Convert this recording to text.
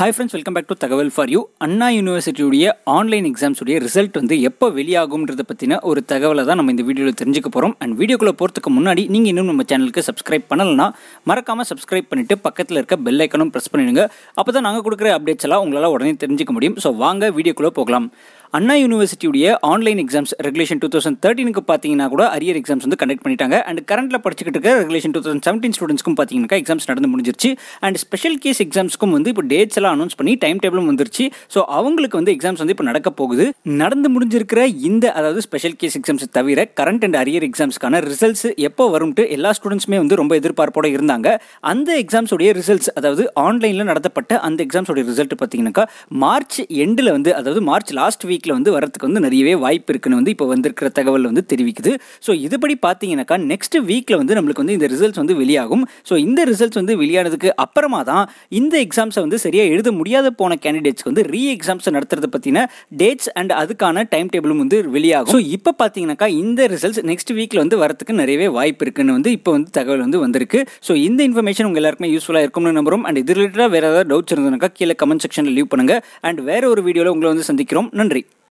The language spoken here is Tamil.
hi friends welcome back to தகவல் ஃபார் யூ அண்ணா யூனிவர்சிட்டியுடைய ஆன்லைன் எக்ஸாம்ஸுடைய ரிசல்ட் வந்து எப்போ வெளியாகும்ன்றத பற்றின ஒரு தகவலை தான் நம்ம இந்த வீடியோவில் தெரிஞ்சுக்க போகிறோம் அண்ட் வீடியோக்குள்ளே போகிறதுக்கு முன்னாடி நீங்கள் இன்னும் நம்ம சேனலுக்கு சப்ஸ்கிரைப் பண்ணலைன்னா மறக்காமல் சப்ஸ்கிரைப் பண்ணிவிட்டு பக்கத்தில் இருக்க பெல் ஐக்கனும் ப்ரெஸ் பண்ணிடுங்க அப்போ தான் நாங்கள் கொடுக்குற அப்டேட்ஸ் எல்லாம் உங்களால் உடனே தெரிஞ்சிக்க முடியும் ஸோ வாங்க வீடியோக்குள்ளே போகலாம் அண்ணா யூனிவர்சிட்டியுடைய online exams regulation two thousand தேர்ட்டினுக்கு பார்த்தீங்கன்னா கூட அரியர் எக்ஸாம்ஸ் வந்து கண்டக்ட் பண்ணிட்டாங்க அண்ட் கரண்ட்டில் படிச்சுட்டு இருக்க ரெகுலேஷன் டூ தௌசண்ட் செவன்டீன் ஸ்டூடெண்ட்ஸ்க்கும் பார்த்தீங்கன்னா எக்ஸாம்ஸ் நடந்து முடிஞ்சிருச்சு அண்ட் ஸ்பெஷல் கேஸ் எக்ஸாம்ஸ்க்கும் வந்து இப்போ டேட்ஸ் எல்லாம் அனௌன்ஸ் பண்ணி டைம் டேபிளும் வந்துருச்சு ஸோ அவங்களுக்கு வந்து எக்ஸாம்ஸ் வந்து இப்போ நடக்க போகுது நடந்து முடிஞ்சிருக்கிற இந்த அதாவது ஸ்பெஷல் கேஸ் எக்ஸாம்ஸ் தவிர கரண்ட் அண்ட் அரியர் எக்ஸாம்ஸ்க்கான ரிசல்ட்ஸ் எப்போ வரும்ட்டு எல்லா ஸ்டூடெண்ட்ஸுமே வந்து ரொம்ப எதிர்பார்ப்போடு இருந்தாங்க அந்த எக்ஸாம்ஸுடைய ரிசல்ட்ஸ் அதாவது ஆன்லைனில் நடத்தப்பட்ட அந்த எக்ஸாம்ஸோடைய ரிசல்ட் பார்த்தீங்கன்னாக்கா மார்ச் எண்டில் வந்து அதாவது மார்ச் லாஸ்ட் வீக் வீக்கில் வந்து வரத்துக்கு வந்து நிறையவே வாய்ப்பு இருக்குன்னு வந்து இப்போ வந்திருக்கிற தகவல் வந்து தெரிவிக்குது ஸோ இதுபடி பார்த்தீங்கன்னாக்கா நெக்ஸ்ட் வீக்கில் வந்து நம்மளுக்கு வந்து இந்த ரிசல்ட்ஸ் வந்து வெளியாகும் ஸோ இந்த ரிசல்ட்ஸ் வந்து வெளியானதுக்கு அப்புறமா தான் இந்த எக்ஸாம்ஸை வந்து சரியாக எழுத முடியாத போன கேண்டிடேட்ஸ்க்கு வந்து ரீ எக்ஸாம்ஸ் நடத்துறதை பற்றின டேட்ஸ் அண்ட் அதுக்கான டைம் டேபிளும் வந்து வெளியாகும் ஸோ இப்போ பார்த்தீங்கன்னாக்கா இந்த ரிசல்ட்ஸ் நெக்ஸ்ட் வீக்கில் வந்து வரத்துக்கு நிறையவே வாய்ப்பு இருக்குன்னு வந்து இப்போ வந்து தகவல் வந்து வந்திருக்கு ஸோ இந்த இன்ஃபர்மேஷன் உங்கள் எல்லாருக்குமே யூஸ்ஃபுல்லாக இருக்கும்னு நம்புறோம் அண்ட் இது ரிலேட்டடாக வேறு ஏதாவது டவுட்ஸ் இருந்ததுனாக்கா கீழே கமெண்ட் செக்ஷனில் லீவ் பண்ணுங்கள் அண்ட் வேறு ஒரு வீடியோவில் உங்களை வந்து சந்திக்கிறோம் நன்றி